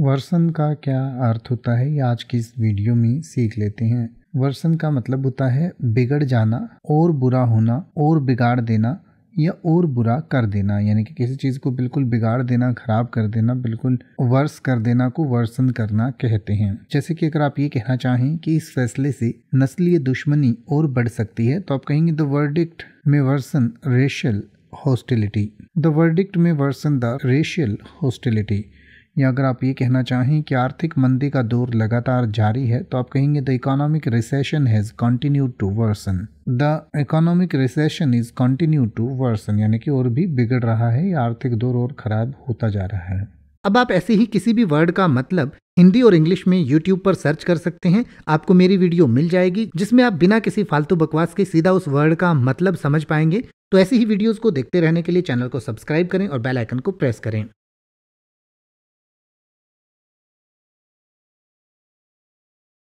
version का क्या अर्थ होता है ये आज की इस वीडियो में सीख लेते हैं वर्सन का मतलब होता है बिगड़ जाना और बुरा होना और बिगाड़ देना या और बुरा कर देना यानी कि किसी चीज़ को बिल्कुल बिगाड़ देना खराब कर देना बिल्कुल वर्स कर देना को वर्सन करना कहते हैं जैसे कि अगर आप ये कहना चाहें कि इस फैसले से नस्लीय दुश्मनी और बढ़ सकती है तो आप कहेंगे द वर्डिक्ट में version racial hostility the verdict में वर्सन द रेशियल हॉस्टिलिटी या अगर आप ये कहना चाहें कि आर्थिक मंदी का दौर लगातार जारी है तो आप कहेंगे the economic recession has continue to worsen the economic recession is continue to worsen यानी कि और भी बिगड़ रहा है या आर्थिक दौर और ख़राब होता जा रहा है अब आप ऐसे ही किसी भी वर्ड का मतलब हिंदी और इंग्लिश में यूट्यूब पर सर्च कर सकते हैं आपको मेरी वीडियो मिल जाएगी जिसमें आप बिना किसी फालतू बकवास के सीधा उस वर्ड का मतलब समझ पाएंगे तो ऐसी ही वीडियोस को देखते रहने के लिए चैनल को सब्सक्राइब करें और बेल आइकन को प्रेस करें